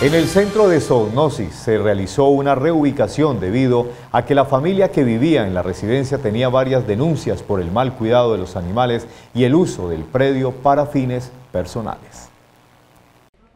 En el centro de zoonosis se realizó una reubicación debido a que la familia que vivía en la residencia tenía varias denuncias por el mal cuidado de los animales y el uso del predio para fines personales.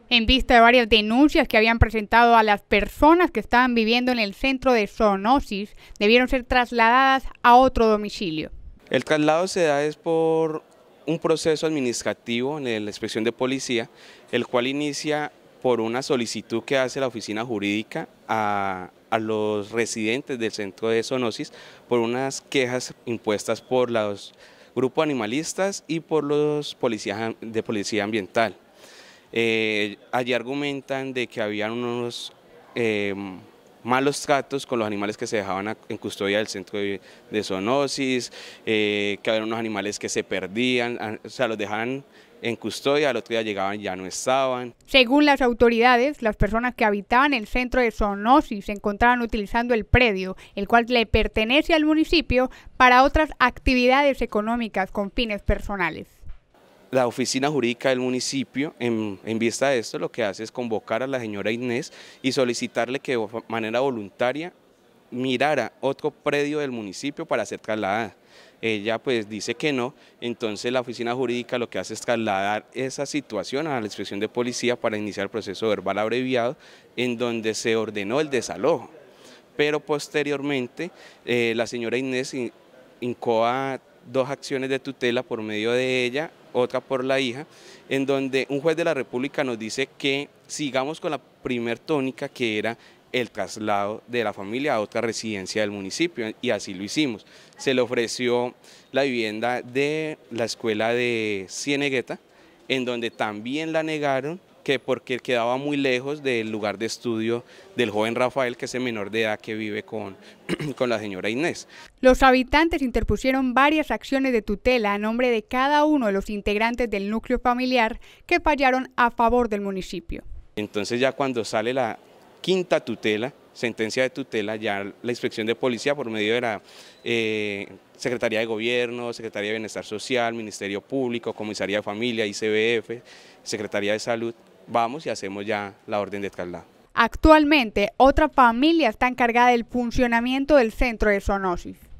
En vista de varias denuncias que habían presentado a las personas que estaban viviendo en el centro de zoonosis, debieron ser trasladadas a otro domicilio. El traslado se da es por un proceso administrativo en la inspección de policía, el cual inicia por una solicitud que hace la oficina jurídica a, los residentes del centro de zoonosis por unas quejas impuestas por los grupos animalistas y por los policías de policía ambiental. Eh, allí argumentan de que habían unos em, malos tratos con los animales que se dejaban en custodia del centro de, zoonosis, eh, que había unos animales que se perdían, o sea, los dejaban en custodia, al otro día llegaban y ya no estaban. Según las autoridades, las personas que habitaban el centro de zoonosis se encontraban utilizando el predio, el cual le pertenece al municipio, para otras actividades económicas con fines personales la oficina jurídica del municipio, en, vista de esto, lo que hace es convocar a la señora Inés y solicitarle que de manera voluntaria mirara otro predio del municipio para ser trasladada. Ella pues dice que no, entonces la oficina jurídica lo que hace es trasladar esa situación a la inspección de policía para iniciar el proceso verbal abreviado en donde se ordenó el desalojo. Pero posteriormente eh, la señora Inés incoa dos acciones de tutela por medio de ella otra por la hija, en donde un juez de la República nos dice que sigamos con la primer tónica que era el traslado de la familia a otra residencia del municipio y así lo hicimos. Se le ofreció la vivienda de la escuela de Cienegueta, en donde también la negaron que porque quedaba muy lejos del lugar de estudio del joven Rafael, que es el menor de edad que vive con, con la señora Inés. Los habitantes interpusieron varias acciones de tutela a nombre de cada uno de los integrantes del núcleo familiar que fallaron a favor del municipio. Entonces ya cuando sale la quinta tutela, sentencia de tutela, ya la inspección de policía por medio de la eh, Secretaría de Gobierno, Secretaría de Bienestar Social, Ministerio Público, Comisaría de Familia, ICBF, Secretaría de Salud, vamos y hacemos ya la orden de traslado. Actualmente, otra familia está encargada del funcionamiento del centro de zoonosis.